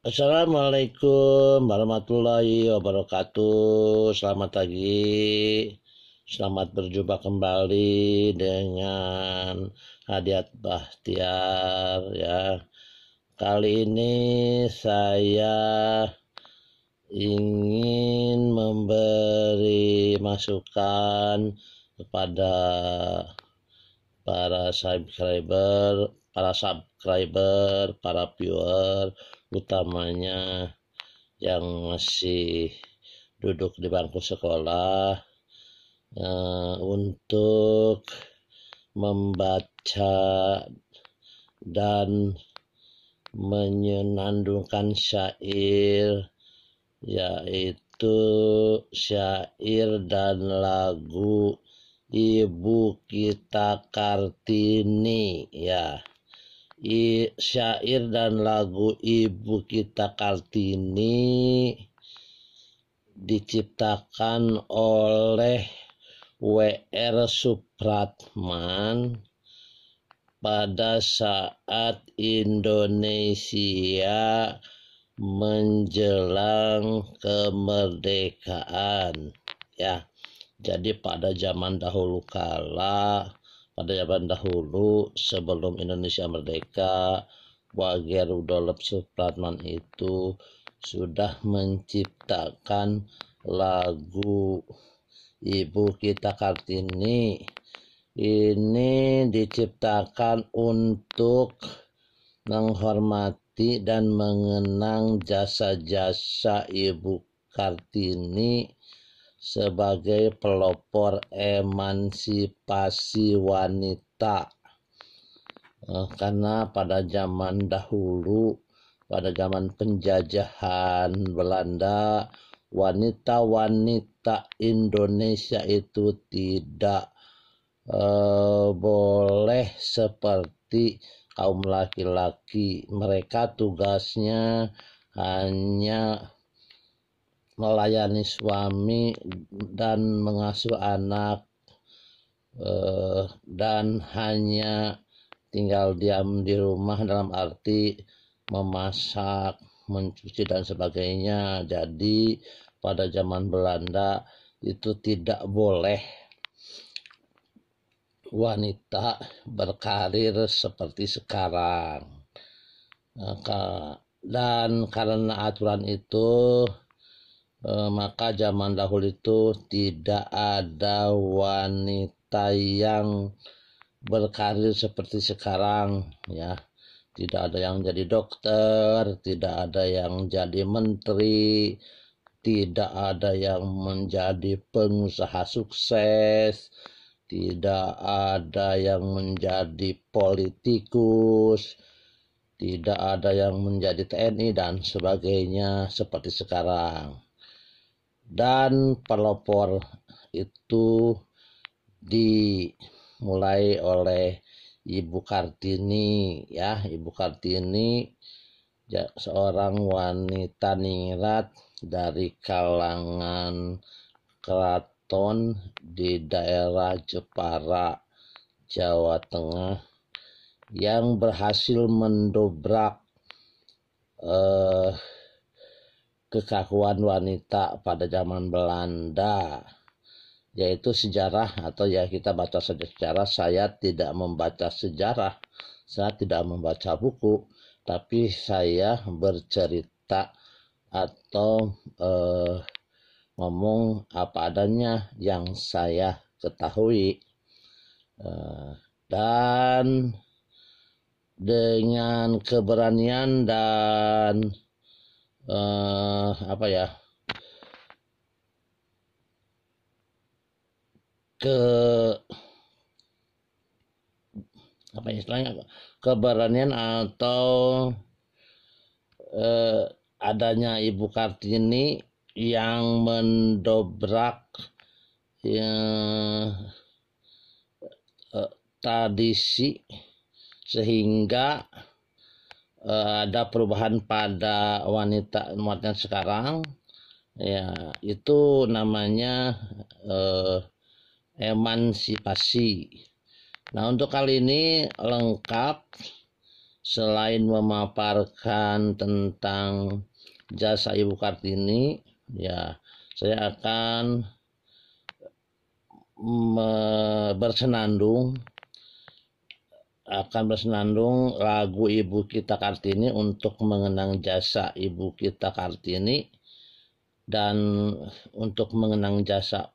Assalamualaikum warahmatullahi wabarakatuh. Selamat pagi. Selamat berjumpa kembali dengan Hadiat Bahtiar ya. Kali ini saya ingin memberi masukan kepada para subscriber para subscriber, para viewer, utamanya yang masih duduk di bangku sekolah uh, untuk membaca dan menyenandungkan syair yaitu syair dan lagu Ibu kita Kartini ya I, syair dan lagu ibu kita Kartini diciptakan oleh W.R. Supratman pada saat Indonesia menjelang kemerdekaan ya jadi pada zaman dahulu kala pada zaman dahulu sebelum Indonesia merdeka Wager Rudolf Supratman itu sudah menciptakan lagu Ibu Kita Kartini ini diciptakan untuk menghormati dan mengenang jasa-jasa Ibu Kartini sebagai pelopor emansipasi wanita eh, karena pada zaman dahulu pada zaman penjajahan Belanda wanita-wanita Indonesia itu tidak eh, boleh seperti kaum laki-laki mereka tugasnya hanya melayani suami dan mengasuh anak eh, dan hanya tinggal diam di rumah dalam arti memasak, mencuci dan sebagainya. Jadi pada zaman Belanda itu tidak boleh wanita berkarir seperti sekarang. Nah, dan karena aturan itu e, maka zaman dahulu itu tidak ada wanita yang berkarir seperti sekarang ya tidak ada yang jadi dokter tidak ada yang jadi menteri tidak ada yang menjadi pengusaha sukses tidak ada yang menjadi politikus tidak ada yang menjadi TNI dan sebagainya seperti sekarang dan pelopor itu dimulai oleh Ibu Kartini ya Ibu Kartini ya, seorang wanita ningrat dari kalangan keraton di daerah Jepara Jawa Tengah yang berhasil mendobrak eh, kekakuan wanita pada zaman Belanda yaitu sejarah atau ya kita baca saja sejarah saya tidak membaca sejarah saya tidak membaca buku tapi saya bercerita atau eh, ngomong apa adanya yang saya ketahui eh, dan dengan keberanian dan eh, apa ya ke apa istilahnya keberanian atau eh, adanya Ibu Kartini yang mendobrak ya, eh, tradisi sehingga Eh, ada perubahan pada wanita muatnya sekarang ya itu namanya uh, emansipasi. Nah untuk kali ini lengkap selain memaparkan tentang jasa Ibu Kartini ya saya akan bersenandung akan bersenandung lagu Ibu Kita Kartini untuk mengenang jasa Ibu Kita Kartini dan untuk mengenang jasa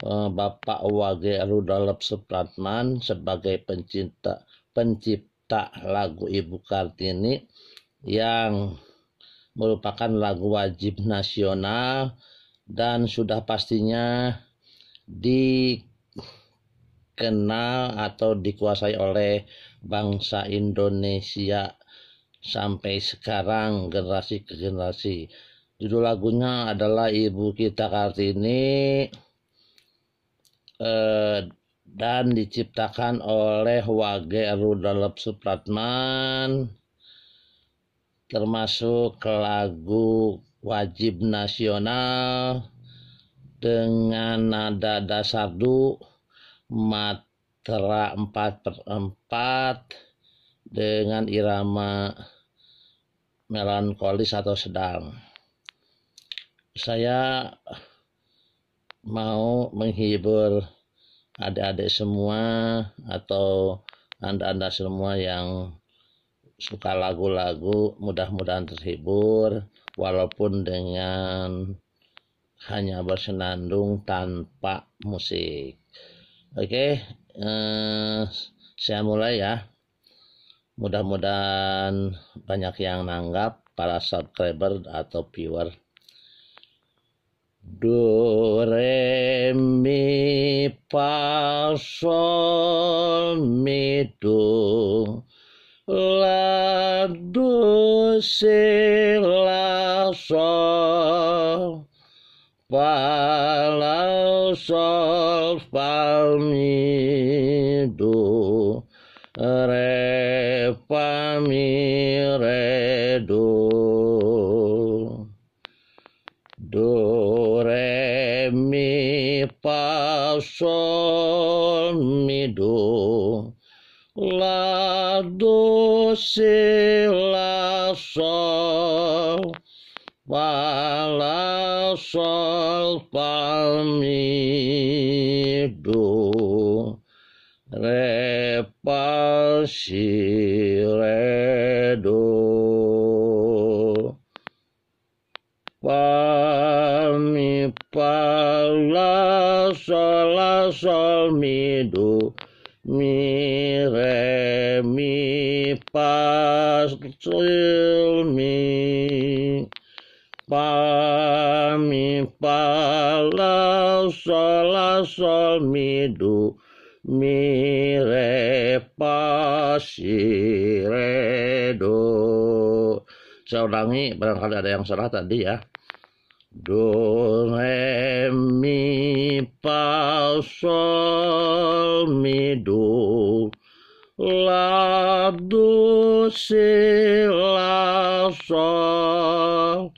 eh, Bapak Wage Rudolf Supratman sebagai pencinta pencipta lagu Ibu Kartini yang merupakan lagu wajib nasional dan sudah pastinya di dikenal atau dikuasai oleh bangsa Indonesia sampai sekarang generasi ke generasi. Judul lagunya adalah Ibu Kita Kartini eh, dan diciptakan oleh Wage Rudolf Supratman termasuk lagu wajib nasional dengan nada dasar du matra 4 per 4 dengan irama melankolis atau sedang. Saya mau menghibur adik-adik semua atau anda-anda semua yang suka lagu-lagu mudah-mudahan terhibur walaupun dengan hanya bersenandung tanpa musik. Oke, eh, saya mulai ya. Mudah-mudahan banyak yang nanggap para subscriber atau viewer. Do re mi fa sol mi do la do si la sol Palal sol me. repasi redo pami pala sola sol mi do mi re mi pas mi pa mi la sol la sol mi do mi re pa si re do saya ulangi barangkali ada yang salah tadi ya do re mi pa sol mi do la do si la sol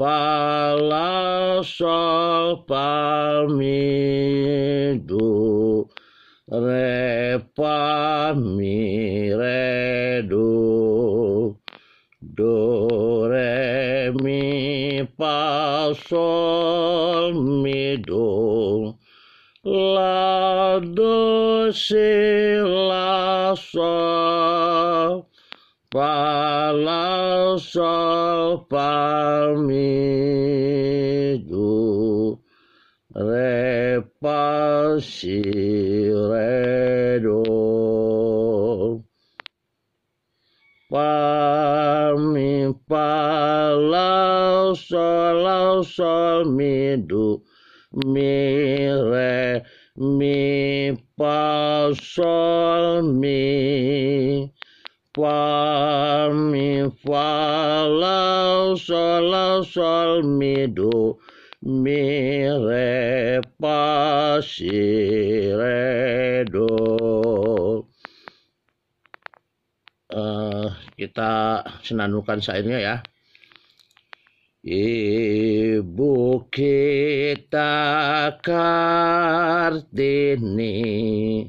Fa la sol pa mi do re pa mi re do do re mi pa sol mi do la do si la sol Pala sol fa mi do re midu do mi do uh, eh, kita senandungkan syairnya ya Ibu kita Kartini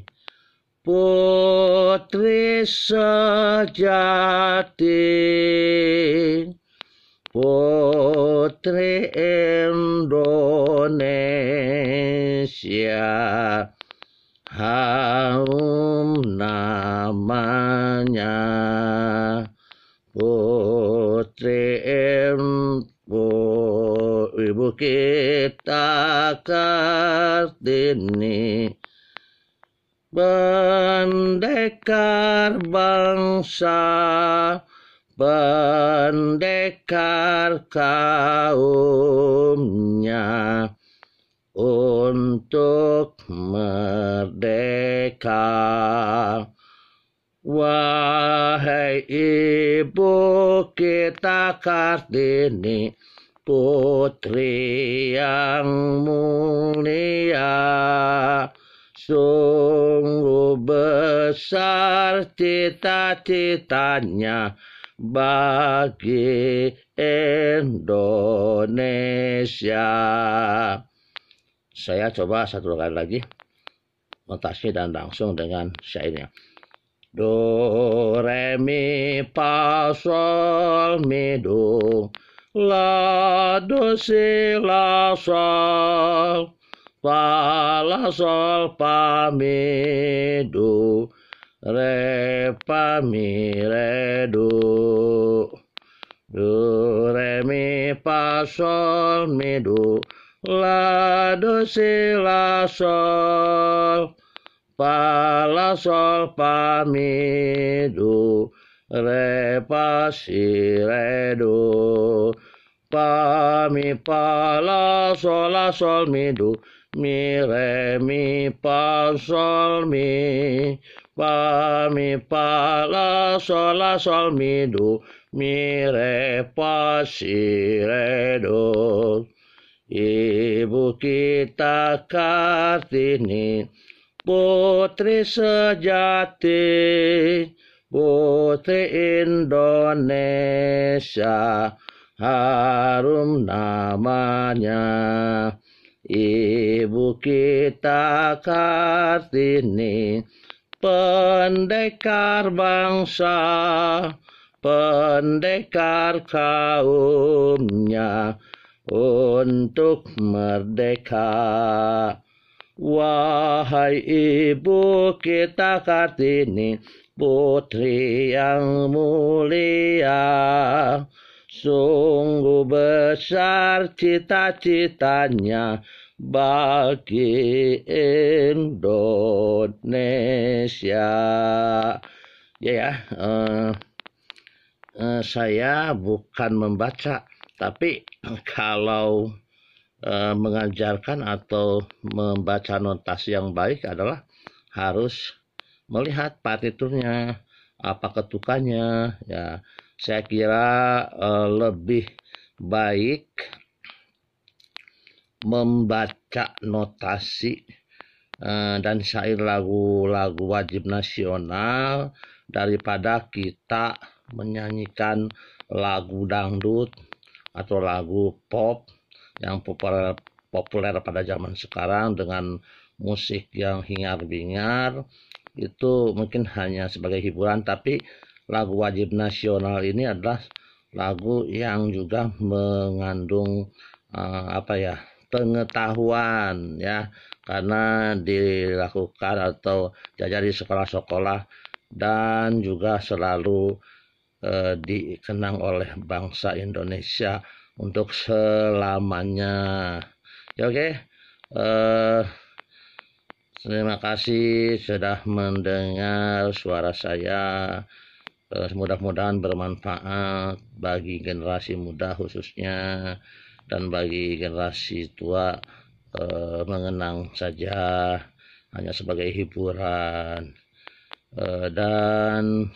Putri sejati Putri Indonesia harum namanya Putri Ibu, Ibu kita Kartini Pendekar bangsa pendekar kaumnya untuk merdeka. Wahai ibu kita Kartini, putri yang mulia, sungguh besar cita-citanya bagi Indonesia. Saya coba satu kali lagi notasi dan langsung dengan syairnya. Do re mi fa sol mi do la do si la sol fa la sol fa mi do re pa mi re do do re mi fa sol mi do la do si la sol pa la sol pa mi do re pa si re do pa mi pa la sol la sol mi do mi re mi pa sol mi pa mi pa la sol la sol mi do mi re pa si re do ibu kita kartini putri sejati putri Indonesia harum namanya ibu kita kartini pendekar bangsa, pendekar kaumnya untuk merdeka. Wahai ibu kita Kartini, putri yang mulia, sungguh besar cita-citanya bagi Indonesia. Ya ya, uh, uh, saya bukan membaca, tapi kalau uh, mengajarkan atau membaca notasi yang baik adalah harus melihat partiturnya, apa ketukannya. Ya, saya kira uh, lebih baik membaca notasi uh, dan syair lagu-lagu wajib nasional daripada kita menyanyikan lagu dangdut atau lagu pop yang populer populer pada zaman sekarang dengan musik yang hingar-bingar itu mungkin hanya sebagai hiburan tapi lagu wajib nasional ini adalah lagu yang juga mengandung uh, apa ya pengetahuan ya karena dilakukan atau diajar sekolah-sekolah dan juga selalu eh, dikenang oleh bangsa Indonesia untuk selamanya ya oke eh, terima kasih sudah mendengar suara saya eh, mudah-mudahan bermanfaat bagi generasi muda khususnya dan bagi generasi tua eh, mengenang saja hanya sebagai hiburan eh, dan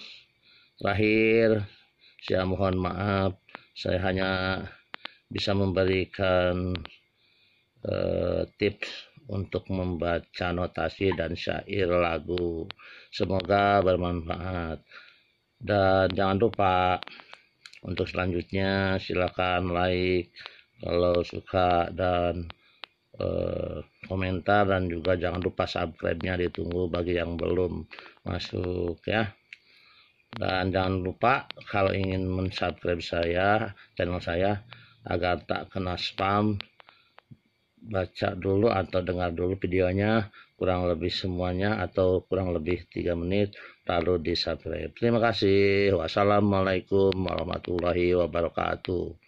terakhir saya mohon maaf saya hanya bisa memberikan eh, tips untuk membaca notasi dan syair lagu. Semoga bermanfaat. Dan jangan lupa untuk selanjutnya silakan like kalau suka dan eh, komentar dan juga jangan lupa subscribe-nya ditunggu bagi yang belum masuk ya dan jangan lupa kalau ingin mensubscribe saya channel saya agar tak kena spam baca dulu atau dengar dulu videonya kurang lebih semuanya atau kurang lebih tiga menit lalu di subscribe terima kasih wassalamualaikum warahmatullahi wabarakatuh